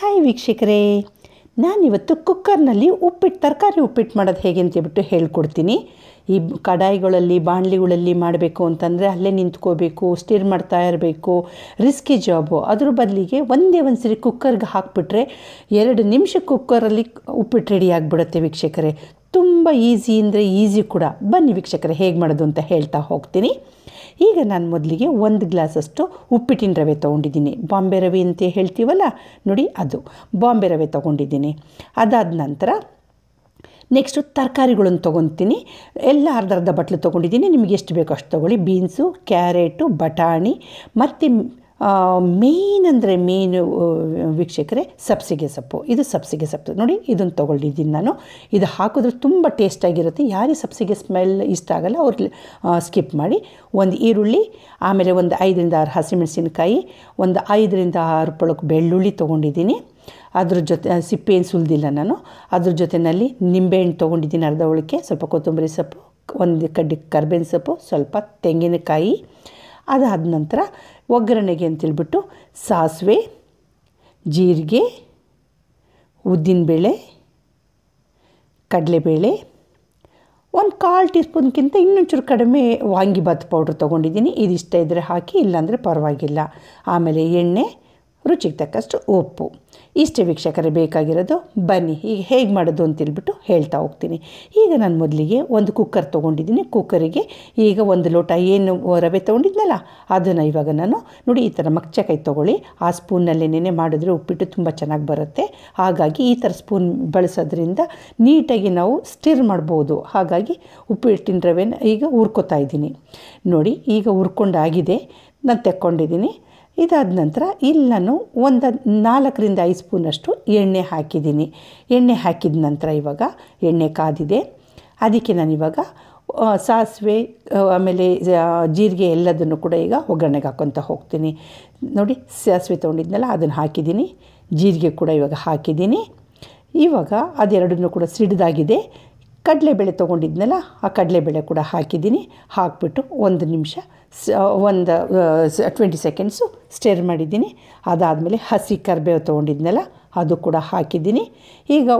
hi ವೀಕ್ಷಕರೇ ನಾನಿವತ್ತು ಕುಕ್ಕರ್ನಲ್ಲಿ ಉಪ್ಪಿಟ್ಟು ತರಕಾರಿ ಉಪ್ಪಿಟ್ಟು ಮಾಡೋದು ಹೇಗೆ ಅಂತೇಳ್ಬಿಟ್ಟು ಹೇಳ್ಕೊಡ್ತೀನಿ ಈ ಕಡಾಯಿಗಳಲ್ಲಿ ಬಾಣಲಿಗಳಲ್ಲಿ ಮಾಡಬೇಕು ಅಂತಂದರೆ ಅಲ್ಲೇ ನಿಂತ್ಕೋಬೇಕು ಸ್ಟಿರ್ ಮಾಡ್ತಾ ಇರಬೇಕು ರಿಸ್ಕಿ ಜಾಬು ಅದ್ರ ಬದಲಿಗೆ ಒಂದೇ ಒಂದು ಸರಿ ಕುಕ್ಕರ್ಗೆ ಹಾಕಿಬಿಟ್ರೆ ಎರಡು ನಿಮಿಷ ಕುಕ್ಕರಲ್ಲಿ ಉಪ್ಪಿಟ್ಟು ರೆಡಿ ಆಗಿಬಿಡುತ್ತೆ ವೀಕ್ಷಕರೇ ತುಂಬ ಈಸಿ ಅಂದರೆ ಈಸಿ ಕೂಡ ಬನ್ನಿ ವೀಕ್ಷಕರೇ ಹೇಗೆ ಮಾಡೋದು ಅಂತ ಹೇಳ್ತಾ ಹೋಗ್ತೀನಿ ಈಗ ನಾನು ಮೊದಲಿಗೆ ಒಂದು ಗ್ಲಾಸಷ್ಟು ಉಪ್ಪಿಟ್ಟಿನ ರವೆ ತೊಗೊಂಡಿದ್ದೀನಿ ಬಾಂಬೆ ರವೆ ಅಂತ ಹೇಳ್ತೀವಲ್ಲ ನೋಡಿ ಅದು ಬಾಂಬೆ ರವೆ ತೊಗೊಂಡಿದ್ದೀನಿ ಅದಾದ ನಂತರ ನೆಕ್ಸ್ಟು ತರಕಾರಿಗಳನ್ನು ತೊಗೊತೀನಿ ಎಲ್ಲ ಅರ್ಧ ಅರ್ಧ ಬಟ್ಲು ತೊಗೊಂಡಿದ್ದೀನಿ ನಿಮಗೆ ಎಷ್ಟು ಬೇಕೋ ಅಷ್ಟು ತೊಗೊಳ್ಳಿ ಬೀನ್ಸು ಕ್ಯಾರೆಟು ಬಟಾಣಿ ಮತ್ತು ಮೇನ್ ಅಂದರೆ ಮೇನ್ ವೀಕ್ಷಕರೇ ಸಬ್ಸಿಗೆ ಸೊಪ್ಪು ಇದು ಸಬ್ಸಿಗೆ ಸೊಪ್ಪು ನೋಡಿ ಇದನ್ನು ತೊಗೊಂಡಿದ್ದೀನಿ ನಾನು ಇದು ಹಾಕಿದ್ರೆ ತುಂಬ ಟೇಸ್ಟಾಗಿರುತ್ತೆ ಯಾರಿಗೆ ಸಬ್ಸಿಗೆ ಸ್ಮೆಲ್ ಇಷ್ಟ ಆಗಲ್ಲ ಅವ್ರ ಸ್ಕಿಪ್ ಮಾಡಿ ಒಂದು ಈರುಳ್ಳಿ ಆಮೇಲೆ ಒಂದು ಐದರಿಂದ ಆರು ಹಸಿಮೆಣಸಿನಕಾಯಿ ಒಂದು ಐದರಿಂದ ಆರು ಪಳಕ್ಕೆ ಬೆಳ್ಳುಳ್ಳಿ ತೊಗೊಂಡಿದ್ದೀನಿ ಅದ್ರ ಜೊತೆ ಏನು ಸುಲಿದಿಲ್ಲ ನಾನು ಅದ್ರ ಜೊತೆಯಲ್ಲಿ ನಿಂಬೆಹಣ್ಣು ತೊಗೊಂಡಿದ್ದೀನಿ ಅರ್ಧ ಉಳಿಕೆ ಸ್ವಲ್ಪ ಕೊತ್ತಂಬರಿ ಸೊಪ್ಪು ಒಂದು ಕಡ್ಡಿ ಕರ್ಬೇವಿನ ಸೊಪ್ಪು ಸ್ವಲ್ಪ ತೆಂಗಿನಕಾಯಿ ಅದಾದ ನಂತರ ಒಗ್ಗರಣೆಗೆ ಅಂತೇಳ್ಬಿಟ್ಟು ಸಾಸಿವೆ ಜೀರಿಗೆ ಉದ್ದಿನಬೇಳೆ ಕಡಲೆಬೇಳೆ ಒಂದು ಕಾಲು ಟೀ ಸ್ಪೂನ್ಗಿಂತ ಇನ್ನೊಂಚೂರು ಕಡಿಮೆ ವಾಂಗಿಭಾತ್ ಪೌಡ್ರ್ ತೊಗೊಂಡಿದ್ದೀನಿ ಇದಿಷ್ಟ ಇದ್ದರೆ ಹಾಕಿ ಇಲ್ಲಾಂದರೆ ಪರವಾಗಿಲ್ಲ ಆಮೇಲೆ ಎಣ್ಣೆ ರುಚಿಗೆ ತಕ್ಕಷ್ಟು ಉಪ್ಪು ಇಷ್ಟೇ ವೀಕ್ಷಕರೇ ಬೇಕಾಗಿರೋದು ಬನ್ನಿ ಈಗ ಹೇಗೆ ಮಾಡೋದು ಅಂತೇಳ್ಬಿಟ್ಟು ಹೇಳ್ತಾ ಹೋಗ್ತೀನಿ ಈಗ ನಾನು ಮೊದಲಿಗೆ ಒಂದು ಕುಕ್ಕರ್ ತೊಗೊಂಡಿದ್ದೀನಿ ಕುಕ್ಕರಿಗೆ ಈಗ ಒಂದು ಲೋಟ ಏನು ರವೆ ತೊಗೊಂಡಿದ್ನಲ್ಲ ಅದನ್ನು ಇವಾಗ ನಾನು ನೋಡಿ ಈ ಥರ ಮಕ್ಚಕಾಯಿ ತೊಗೊಳ್ಳಿ ಆ ಸ್ಪೂನಲ್ಲಿ ನೆನೆ ಮಾಡಿದ್ರೆ ಉಪ್ಪಿಟ್ಟು ತುಂಬ ಚೆನ್ನಾಗಿ ಬರುತ್ತೆ ಹಾಗಾಗಿ ಈ ಥರ ಸ್ಪೂನ್ ಬಳಸೋದ್ರಿಂದ ನೀಟಾಗಿ ನಾವು ಸ್ಟಿರ್ ಮಾಡ್ಬೋದು ಹಾಗಾಗಿ ಉಪ್ಪಿಟ್ಟಿನ ರವೆನ ಈಗ ಹುರ್ಕೋತಾ ಇದ್ದೀನಿ ನೋಡಿ ಈಗ ಹುರ್ಕೊಂಡಾಗಿದೆ ನಾನು ತೆಕ್ಕೊಂಡಿದ್ದೀನಿ ಇದಾದ ನಂತರ ಇಲ್ಲಿ ನಾನು ಒಂದು ನಾಲ್ಕರಿಂದ ಐದು ಸ್ಪೂನಷ್ಟು ಎಣ್ಣೆ ಹಾಕಿದ್ದೀನಿ ಎಣ್ಣೆ ಹಾಕಿದ ನಂತರ ಇವಾಗ ಎಣ್ಣೆ ಕಾದಿದೆ ಅದಕ್ಕೆ ನಾನು ಇವಾಗ ಸಾಸಿವೆ ಆಮೇಲೆ ಜೀರಿಗೆ ಎಲ್ಲದನ್ನು ಕೂಡ ಈಗ ಒಗ್ಗರಣೆಗೆ ಹಾಕ್ಕೊತ ಹೋಗ್ತೀನಿ ನೋಡಿ ಸಾಸಿವೆ ತೊಗೊಂಡಿದ್ನಲ್ಲ ಅದನ್ನು ಹಾಕಿದ್ದೀನಿ ಜೀರಿಗೆ ಕೂಡ ಇವಾಗ ಹಾಕಿದ್ದೀನಿ ಇವಾಗ ಅದೆರಡನ್ನೂ ಕೂಡ ಸಿಡಿದಾಗಿದೆ ಕಡಲೆಬೇಳೆ ತೊಗೊಂಡಿದ್ನಲ್ಲ ಆ ಕಡಲೆಬೇಳೆ ಕೂಡ ಹಾಕಿದ್ದೀನಿ ಹಾಕಿಬಿಟ್ಟು ಒಂದು ನಿಮಿಷ ಒಂದು ಟ್ವೆಂಟಿ ಸೆಕೆಂಡ್ಸು ಸ್ಟೇರ್ ಮಾಡಿದ್ದೀನಿ ಅದಾದಮೇಲೆ ಹಸಿ ಕರಿಬೇವು ತೊಗೊಂಡಿದ್ನಲ್ಲ ಅದು ಕೂಡ ಹಾಕಿದ್ದೀನಿ ಈಗ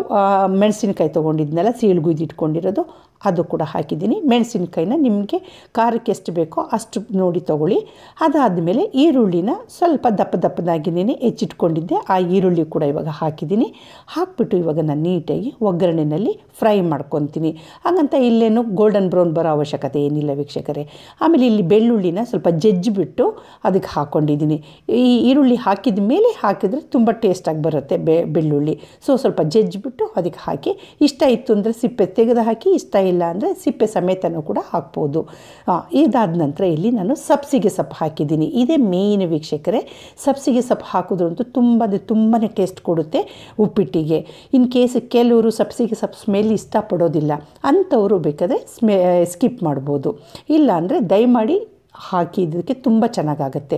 ಮೆಣಸಿನ್ಕಾಯಿ ತೊಗೊಂಡಿದ್ನಲ್ಲ ಸೀಳ್ಗುಯ್ದು ಇಟ್ಕೊಂಡಿರೋದು ಅದು ಕೂಡ ಹಾಕಿದ್ದೀನಿ ಮೆಣಸಿನಕಾಯಿನ ನಿಮಗೆ ಖಾರಕ್ಕೆ ಎಷ್ಟು ಬೇಕೋ ಅಷ್ಟು ನೋಡಿ ತೊಗೊಳ್ಳಿ ಅದಾದ ಮೇಲೆ ಈರುಳ್ಳಿನ ಸ್ವಲ್ಪ ದಪ್ಪ ದಪ್ಪದಾಗಿದ್ದೀನಿ ಹೆಚ್ಚಿಟ್ಕೊಂಡಿದ್ದೆ ಆ ಈರುಳ್ಳಿ ಕೂಡ ಇವಾಗ ಹಾಕಿದ್ದೀನಿ ಹಾಕ್ಬಿಟ್ಟು ಇವಾಗ ನಾನು ನೀಟಾಗಿ ಒಗ್ಗರಣೆಯಲ್ಲಿ ಫ್ರೈ ಮಾಡ್ಕೊತೀನಿ ಹಾಗಂತ ಇಲ್ಲೇನು ಗೋಲ್ಡನ್ ಬ್ರೌನ್ ಬರೋ ಅವಶ್ಯಕತೆ ಏನಿಲ್ಲ ವೀಕ್ಷಕರೇ ಆಮೇಲೆ ಇಲ್ಲಿ ಬೆಳ್ಳುಳ್ಳಿನ ಸ್ವಲ್ಪ ಜಜ್ಜಿಬಿಟ್ಟು ಅದಕ್ಕೆ ಹಾಕ್ಕೊಂಡಿದ್ದೀನಿ ಈ ಈರುಳ್ಳಿ ಹಾಕಿದ ಮೇಲೆ ಹಾಕಿದರೆ ತುಂಬ ಟೇಸ್ಟಾಗಿ ಬರುತ್ತೆ ಬೆಳ್ಳುಳ್ಳಿ ಸೊ ಸ್ವಲ್ಪ ಜಜ್ಜಿಬಿಟ್ಟು ಅದಕ್ಕೆ ಹಾಕಿ ಇಷ್ಟ ಇತ್ತು ಅಂದರೆ ಸಿಪ್ಪೆ ತೆಗೆದು ಹಾಕಿ ಇಷ್ಟ ಇಲ್ಲ ಅಂದರೆ ಸಿಪ್ಪೆ ಸಮೇತನೂ ಕೂಡ ಹಾಕ್ಬೋದು ಇದಾದ ನಂತರ ಇಲ್ಲಿ ನಾನು ಸಬ್ಸಿಗೆ ಸೊಪ್ಪು ಹಾಕಿದ್ದೀನಿ ಇದೇ ಮೇಯ್ನ್ ವೀಕ್ಷಕರೇ ಸಬ್ಸಿಗೆ ಸೊಪ್ಪು ಹಾಕಿದ್ರಂತೂ ತುಂಬ ತುಂಬಾ ಟೇಸ್ಟ್ ಕೊಡುತ್ತೆ ಉಪ್ಪಿಟ್ಟಿಗೆ ಇನ್ ಕೇಸ್ ಕೆಲವರು ಸಬ್ಸಿಗೆ ಸೊಪ್ಪು ಸ್ಮೆಲ್ ಇಷ್ಟಪಡೋದಿಲ್ಲ ಅಂಥವರು ಬೇಕಾದರೆ ಸ್ಮೆ ಸ್ಕಿಪ್ ಮಾಡ್ಬೋದು ಅಂದರೆ ದಯಮಾಡಿ ಹಾಕಿದ್ದಕ್ಕೆ ತುಂಬ ಚೆನ್ನಾಗಾಗುತ್ತೆ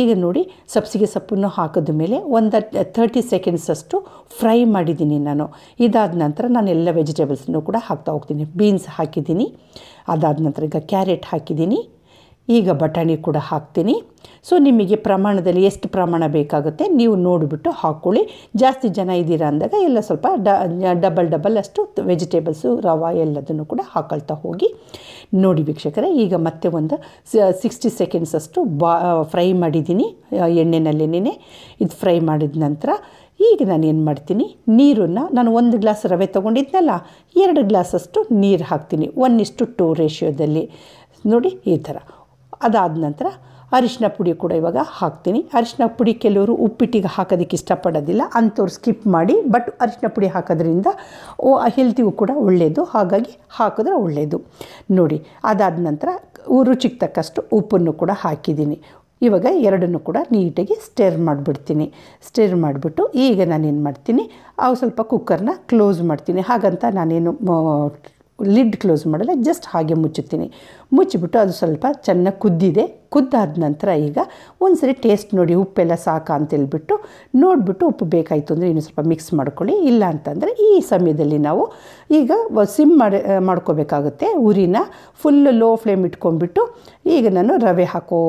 ಈಗ ನೋಡಿ ಸಬ್ಸಿಗೆ ಸೊಪ್ಪನ್ನು ಹಾಕಿದ ಮೇಲೆ ಒಂದು ತರ್ಟಿ ಸೆಕೆಂಡ್ಸಷ್ಟು ಫ್ರೈ ಮಾಡಿದ್ದೀನಿ ನಾನು ಇದಾದ ನಂತರ ನಾನು ಎಲ್ಲ ವೆಜಿಟೇಬಲ್ಸ್ನೂ ಕೂಡ ಹಾಕ್ತಾ ಹೋಗ್ತೀನಿ ಬೀನ್ಸ್ ಹಾಕಿದ್ದೀನಿ ಅದಾದ ನಂತರ ಈಗ ಕ್ಯಾರೆಟ್ ಹಾಕಿದ್ದೀನಿ ಈಗ ಬಟಾಣಿ ಕೂಡ ಹಾಕ್ತೀನಿ ಸೊ ನಿಮಗೆ ಪ್ರಮಾಣದಲ್ಲಿ ಎಷ್ಟು ಪ್ರಮಾಣ ಬೇಕಾಗುತ್ತೆ ನೀವು ನೋಡಿಬಿಟ್ಟು ಹಾಕ್ಕೊಳ್ಳಿ ಜಾಸ್ತಿ ಜನ ಇದ್ದೀರಾ ಅಂದಾಗ ಎಲ್ಲ ಸ್ವಲ್ಪ ಡಬಲ್ ಡಬಲ್ ಅಷ್ಟು ವೆಜಿಟೇಬಲ್ಸು ರವೆ ಎಲ್ಲದನ್ನು ಕೂಡ ಹಾಕೊಳ್ತಾ ಹೋಗಿ ನೋಡಿ ವೀಕ್ಷಕರೇ ಈಗ ಮತ್ತೆ ಒಂದು ಸಿಕ್ಸ್ಟಿ ಸೆಕೆಂಡ್ಸ್ ಅಷ್ಟು ಬಾ ಫ್ರೈ ಮಾಡಿದ್ದೀನಿ ಎಣ್ಣೆನಲ್ಲೇನೇ ಇದು ಫ್ರೈ ಮಾಡಿದ ನಂತರ ಈಗ ನಾನು ಏನು ಮಾಡ್ತೀನಿ ನೀರನ್ನು ನಾನು ಒಂದು ಗ್ಲಾಸ್ ರವೆ ತೊಗೊಂಡಿದ್ನಲ್ಲ ಎರಡು ಗ್ಲಾಸಷ್ಟು ನೀರು ಹಾಕ್ತೀನಿ ಒನ್ ಇಷ್ಟು ಟು ರೇಷಿಯೋದಲ್ಲಿ ನೋಡಿ ಈ ಥರ ಅದಾದ ನಂತರ ಅರಿಶಿನ ಪುಡಿ ಕೂಡ ಇವಾಗ ಹಾಕ್ತೀನಿ ಅರಿಶಿನ ಪುಡಿ ಕೆಲವರು ಉಪ್ಪಿಟ್ಟಿಗೆ ಹಾಕೋದಕ್ಕೆ ಇಷ್ಟಪಡೋದಿಲ್ಲ ಅಂಥವ್ರು ಸ್ಕಿಪ್ ಮಾಡಿ ಬಟ್ ಅರಿಶಿನ ಪುಡಿ ಹಾಕೋದ್ರಿಂದ ಹೆಲ್ತಿಗೂ ಕೂಡ ಒಳ್ಳೆಯದು ಹಾಗಾಗಿ ಹಾಕಿದ್ರೆ ಒಳ್ಳೆಯದು ನೋಡಿ ಅದಾದ ನಂತರ ರುಚಿಗೆ ತಕ್ಕಷ್ಟು ಉಪ್ಪನ್ನು ಕೂಡ ಹಾಕಿದ್ದೀನಿ ಇವಾಗ ಎರಡನ್ನು ಕೂಡ ನೀಟಾಗಿ ಸ್ಟೇರ್ ಮಾಡಿಬಿಡ್ತೀನಿ ಸ್ಟೇರ್ ಮಾಡಿಬಿಟ್ಟು ಈಗ ನಾನೇನು ಮಾಡ್ತೀನಿ ಅವು ಸ್ವಲ್ಪ ಕುಕ್ಕರ್ನ ಕ್ಲೋಸ್ ಮಾಡ್ತೀನಿ ಹಾಗಂತ ನಾನೇನು ಲಿಡ್ ಕ್ಲೋಸ್ ಮಾಡಲ್ಲ ಜಸ್ಟ್ ಹಾಗೆ ಮುಚ್ಚುತ್ತೀನಿ ಮುಚ್ಚಿಬಿಟ್ಟು ಅದು ಸ್ವಲ್ಪ ಚೆನ್ನಾಗಿ ಕುದ್ದಿದೆ ಕುದ್ದಾದ ನಂತರ ಈಗ ಒಂದು ಸರಿ ಟೇಸ್ಟ್ ನೋಡಿ ಉಪ್ಪೆಲ್ಲ ಸಾಕ ಅಂತೇಳ್ಬಿಟ್ಟು ನೋಡಿಬಿಟ್ಟು ಉಪ್ಪು ಬೇಕಾಯಿತು ಅಂದರೆ ಇನ್ನು ಸ್ವಲ್ಪ ಮಿಕ್ಸ್ ಮಾಡ್ಕೊಳ್ಳಿ ಇಲ್ಲ ಅಂತಂದರೆ ಈ ಸಮಯದಲ್ಲಿ ನಾವು ಈಗ ಸಿಮ್ ಮಾಡಿ ಮಾಡ್ಕೋಬೇಕಾಗುತ್ತೆ ಉರಿನ ಫುಲ್ಲು ಲೋ ಫ್ಲೇಮ್ ಇಟ್ಕೊಂಡ್ಬಿಟ್ಟು ಈಗ ನಾನು ರವೆ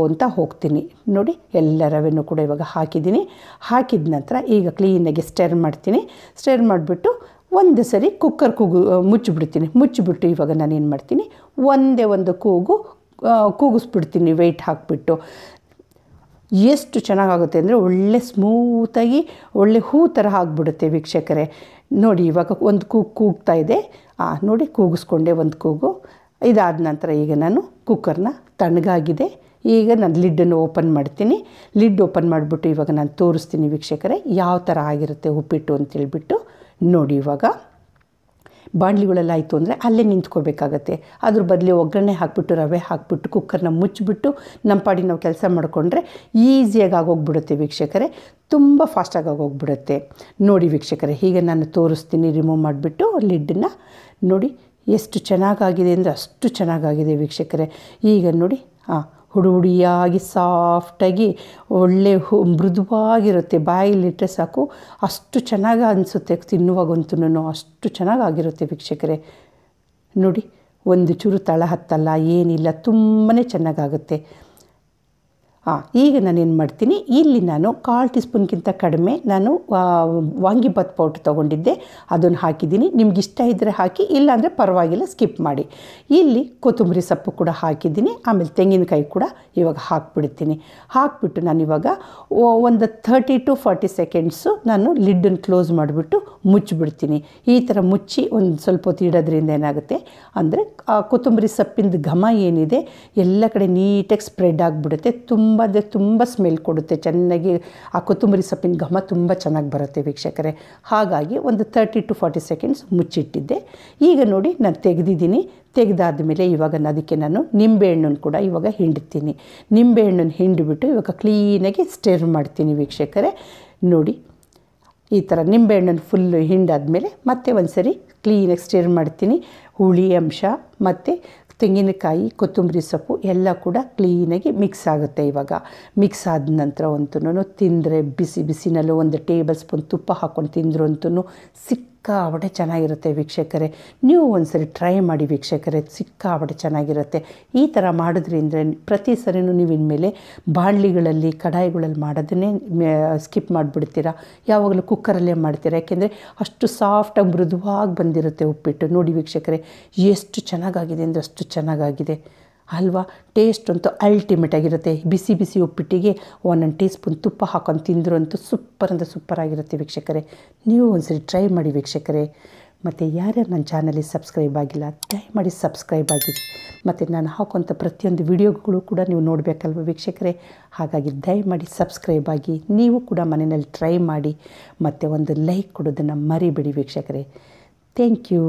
ಅಂತ ಹೋಗ್ತೀನಿ ನೋಡಿ ಎಲ್ಲ ರವೆನೂ ಕೂಡ ಇವಾಗ ಹಾಕಿದ್ದೀನಿ ಹಾಕಿದ ನಂತರ ಈಗ ಕ್ಲೀನಾಗಿ ಸ್ಟೆರ್ ಮಾಡ್ತೀನಿ ಸ್ಟೆರ್ ಮಾಡಿಬಿಟ್ಟು ಒಂದು ಸರಿ ಕುಕ್ಕರ್ ಕೂಗು ಮುಚ್ಚಿಬಿಡ್ತೀನಿ ಮುಚ್ಚಿಬಿಟ್ಟು ಇವಾಗ ನಾನೇನು ಮಾಡ್ತೀನಿ ಒಂದೇ ಒಂದು ಕೂಗು ಕೂಗಿಸ್ಬಿಡ್ತೀನಿ ವೆಯ್ಟ್ ಹಾಕಿಬಿಟ್ಟು ಎಷ್ಟು ಚೆನ್ನಾಗಾಗುತ್ತೆ ಅಂದರೆ ಒಳ್ಳೆ ಸ್ಮೂತಾಗಿ ಒಳ್ಳೆ ಹೂ ಥರ ಆಗಿಬಿಡುತ್ತೆ ವೀಕ್ಷಕರೇ ನೋಡಿ ಇವಾಗ ಒಂದು ಕೂಗು ಕೂಗ್ತಾ ಇದೆ ಆ ನೋಡಿ ಕೂಗಿಸ್ಕೊಂಡೆ ಒಂದು ಕೂಗು ಇದಾದ ನಂತರ ಈಗ ನಾನು ಕುಕ್ಕರ್ನ ತಣ್ಣಗಾಗಿದೆ ಈಗ ನಾನು ಲಿಡ್ಡನ್ನು ಓಪನ್ ಮಾಡ್ತೀನಿ ಲಿಡ್ ಓಪನ್ ಮಾಡಿಬಿಟ್ಟು ಇವಾಗ ನಾನು ತೋರಿಸ್ತೀನಿ ವೀಕ್ಷಕರೇ ಯಾವ ಥರ ಆಗಿರುತ್ತೆ ಉಪ್ಪಿಟ್ಟು ಅಂತೇಳ್ಬಿಟ್ಟು ನೋಡಿ ಇವಾಗ ಆಯಿತು ಅಂದರೆ ಅಲ್ಲೇ ನಿಂತ್ಕೋಬೇಕಾಗತ್ತೆ ಅದ್ರ ಬದಲು ಒಗ್ಗರಣೆ ಹಾಕ್ಬಿಟ್ಟು ರವೆ ಹಾಕ್ಬಿಟ್ಟು ಕುಕ್ಕರ್ನ ಮುಚ್ಚಿಬಿಟ್ಟು ನಮ್ಮ ಪಾಡಿ ನಾವು ಕೆಲಸ ಮಾಡಿಕೊಂಡ್ರೆ ಈಸಿಯಾಗಿ ಆಗೋಗ್ಬಿಡುತ್ತೆ ವೀಕ್ಷಕರೇ ತುಂಬ ಫಾಸ್ಟಾಗಿ ಆಗೋಗ್ಬಿಡುತ್ತೆ ನೋಡಿ ವೀಕ್ಷಕರೇ ಹೀಗೆ ನಾನು ತೋರಿಸ್ತೀನಿ ರಿಮೂವ್ ಮಾಡಿಬಿಟ್ಟು ಲಿಡ್ಡನ್ನು ನೋಡಿ ಎಷ್ಟು ಚೆನ್ನಾಗಾಗಿದೆ ಅಂದರೆ ಅಷ್ಟು ಚೆನ್ನಾಗಾಗಿದೆ ವೀಕ್ಷಕರೇ ಈಗ ನೋಡಿ ಹಾಂ ಹುಡು ಹುಡಿಯಾಗಿ ಸಾಫ್ಟಾಗಿ ಒಳ್ಳೆ ಹು ಮೃದುವಾಗಿರುತ್ತೆ ಬಾಯಲ್ಲಿಟ್ಟರೆ ಸಾಕು ಅಷ್ಟು ಚೆನ್ನಾಗಿ ಅನಿಸುತ್ತೆ ತಿನ್ನುವಾಗಂತೂ ಅಷ್ಟು ಚೆನ್ನಾಗಾಗಿರುತ್ತೆ ವೀಕ್ಷಕರೇ ನೋಡಿ ಒಂದು ಚೂರು ತಳ ಹತ್ತಲ್ಲ ಏನಿಲ್ಲ ತುಂಬಾ ಚೆನ್ನಾಗಾಗುತ್ತೆ ಹಾಂ ಈಗ ನಾನು ಏನು ಮಾಡ್ತೀನಿ ಇಲ್ಲಿ ನಾನು ಕಾಲು ಟೀ ಸ್ಪೂನ್ಗಿಂತ ಕಡಿಮೆ ನಾನು ವಾಂಗಿಬಾತ್ ಪೌಡ್ರ್ ತೊಗೊಂಡಿದ್ದೆ ಅದನ್ನು ಹಾಕಿದ್ದೀನಿ ನಿಮ್ಗೆ ಇಷ್ಟ ಇದ್ದರೆ ಹಾಕಿ ಇಲ್ಲಾಂದರೆ ಪರವಾಗಿಲ್ಲ ಸ್ಕಿಪ್ ಮಾಡಿ ಇಲ್ಲಿ ಕೊತ್ತಂಬರಿ ಸೊಪ್ಪು ಕೂಡ ಹಾಕಿದ್ದೀನಿ ಆಮೇಲೆ ತೆಂಗಿನಕಾಯಿ ಕೂಡ ಇವಾಗ ಹಾಕ್ಬಿಡ್ತೀನಿ ಹಾಕ್ಬಿಟ್ಟು ಇವಾಗ ಒಂದು ಥರ್ಟಿ ಟು ಫಾರ್ಟಿ ಸೆಕೆಂಡ್ಸು ನಾನು ಲಿಡ್ಡನ್ನು ಕ್ಲೋಸ್ ಮಾಡಿಬಿಟ್ಟು ಮುಚ್ಚಿಬಿಡ್ತೀನಿ ಈ ಥರ ಮುಚ್ಚಿ ಒಂದು ಸ್ವಲ್ಪ ಹೊತ್ತು ಇಡೋದ್ರಿಂದ ಏನಾಗುತ್ತೆ ಅಂದರೆ ಕೊತ್ತಂಬರಿ ಸೊಪ್ಪಿಂದ ಘಮ ಏನಿದೆ ಎಲ್ಲ ಕಡೆ ನೀಟಾಗಿ ಸ್ಪ್ರೆಡ್ ಆಗಿಬಿಡುತ್ತೆ ತುಂಬ ತುಂಬ ಅಂದರೆ ತುಂಬ ಸ್ಮೆಲ್ ಕೊಡುತ್ತೆ ಚೆನ್ನಾಗಿ ಆ ಕೊತ್ತಂಬರಿ ಸೊಪ್ಪಿನ ಘಮ ತುಂಬ ಚೆನ್ನಾಗಿ ಬರುತ್ತೆ ವೀಕ್ಷಕರೇ ಹಾಗಾಗಿ ಒಂದು ತರ್ಟಿ ಟು ಫಾರ್ಟಿ ಸೆಕೆಂಡ್ಸ್ ಮುಚ್ಚಿಟ್ಟಿದ್ದೆ ಈಗ ನೋಡಿ ನಾನು ತೆಗೆದಿದ್ದೀನಿ ತೆಗೆದಾದ ಮೇಲೆ ಇವಾಗ ಅದಕ್ಕೆ ನಾನು ನಿಂಬೆಹಣ್ಣನ್ನು ಕೂಡ ಇವಾಗ ಹಿಂಡ್ತೀನಿ ನಿಂಬೆಹಣ್ಣನ್ನು ಹಿಂಡಿಬಿಟ್ಟು ಇವಾಗ ಕ್ಲೀನಾಗಿ ಸ್ಟೇರ್ ಮಾಡ್ತೀನಿ ವೀಕ್ಷಕರೇ ನೋಡಿ ಈ ಥರ ನಿಂಬೆಹಣ್ಣನ್ನು ಫುಲ್ಲು ಹಿಂಡಾದ ಮೇಲೆ ಮತ್ತೆ ಒಂದು ಸರಿ ಕ್ಲೀನಾಗಿ ಸ್ಟೇರ್ ಮಾಡ್ತೀನಿ ಹುಳಿ ಅಂಶ ಮತ್ತು ತೆಂಗಿನಕಾಯಿ ಕೊತ್ತಂಬರಿ ಸೊಪ್ಪು ಎಲ್ಲ ಕೂಡ ಕ್ಲೀನಾಗಿ ಮಿಕ್ಸ್ ಆಗುತ್ತೆ ಇವಾಗ ಮಿಕ್ಸ್ ಆದ ನಂತರ ಅಂತೂ ತಿಂದರೆ ಬಿಸಿ ಬಿಸಿನಲ್ಲೂ ಒಂದು ಟೇಬಲ್ ಸ್ಪೂನ್ ತುಪ್ಪ ಹಾಕ್ಕೊಂಡು ತಿಂದ್ರಂತೂ ಸಿಕ್ಕ ಸಿಕ್ಕಾಪಟ್ಟೆ ಚೆನ್ನಾಗಿರುತ್ತೆ ವೀಕ್ಷಕರೇ ನೀವು ಒಂದ್ಸರಿ ಟ್ರೈ ಮಾಡಿ ವೀಕ್ಷಕರೇ ಸಿಕ್ಕಾಪಟ್ಟೆ ಚೆನ್ನಾಗಿರುತ್ತೆ ಈ ಥರ ಮಾಡಿದ್ರಿಂದ ಪ್ರತಿ ಸರಿನೂ ನೀವು ಇನ್ಮೇಲೆ ಬಾಣ್ಲಿಗಳಲ್ಲಿ ಕಡಾಯಿಗಳಲ್ಲಿ ಮಾಡೋದನ್ನೇ ಸ್ಕಿಪ್ ಮಾಡಿಬಿಡ್ತೀರಾ ಯಾವಾಗಲೂ ಕುಕ್ಕರಲ್ಲೇ ಮಾಡ್ತೀರಾ ಯಾಕೆಂದರೆ ಅಷ್ಟು ಸಾಫ್ಟಾಗಿ ಮೃದುವಾಗಿ ಬಂದಿರುತ್ತೆ ಉಪ್ಪಿಟ್ಟು ನೋಡಿ ವೀಕ್ಷಕರೇ ಎಷ್ಟು ಚೆನ್ನಾಗಾಗಿದೆ ಅಂದರೆ ಅಷ್ಟು ಚೆನ್ನಾಗಾಗಿದೆ ಅಲ್ವಾ ಟೇಸ್ಟ್ ಅಂತೂ ಅಲ್ಟಿಮೇಟಾಗಿರುತ್ತೆ ಬಿಸಿ ಬಿಸಿ ಉಪ್ಪಿಟ್ಟಿಗೆ ಒಂದೊಂದು ಟೀ ಸ್ಪೂನ್ ತುಪ್ಪ ಹಾಕೊಂಡು ತಿಂದರು ಅಂತೂ ಸೂಪರ್ ಅಂತ ಸೂಪರಾಗಿರುತ್ತೆ ವೀಕ್ಷಕರೇ ನೀವು ಒಂದ್ಸರಿ ಟ್ರೈ ಮಾಡಿ ವೀಕ್ಷಕರೇ ಮತ್ತು ಯಾರ್ಯಾರು ನನ್ನ ಚಾನಲಿಗೆ ಸಬ್ಸ್ಕ್ರೈಬ್ ಆಗಿಲ್ಲ ಮಾಡಿ ಸಬ್ಸ್ಕ್ರೈಬ್ ಆಗಿರಿ ಮತ್ತು ನಾನು ಹಾಕುವಂಥ ಪ್ರತಿಯೊಂದು ವೀಡಿಯೋಗಳು ಕೂಡ ನೀವು ನೋಡಬೇಕಲ್ವ ವೀಕ್ಷಕರೇ ಹಾಗಾಗಿ ದಯಮಾಡಿ ಸಬ್ಸ್ಕ್ರೈಬ್ ಆಗಿ ನೀವು ಕೂಡ ಮನೆಯಲ್ಲಿ ಟ್ರೈ ಮಾಡಿ ಮತ್ತು ಒಂದು ಲೈಕ್ ಕೊಡೋದನ್ನು ಮರಿಬೇಡಿ ವೀಕ್ಷಕರೇ ಥ್ಯಾಂಕ್ ಯು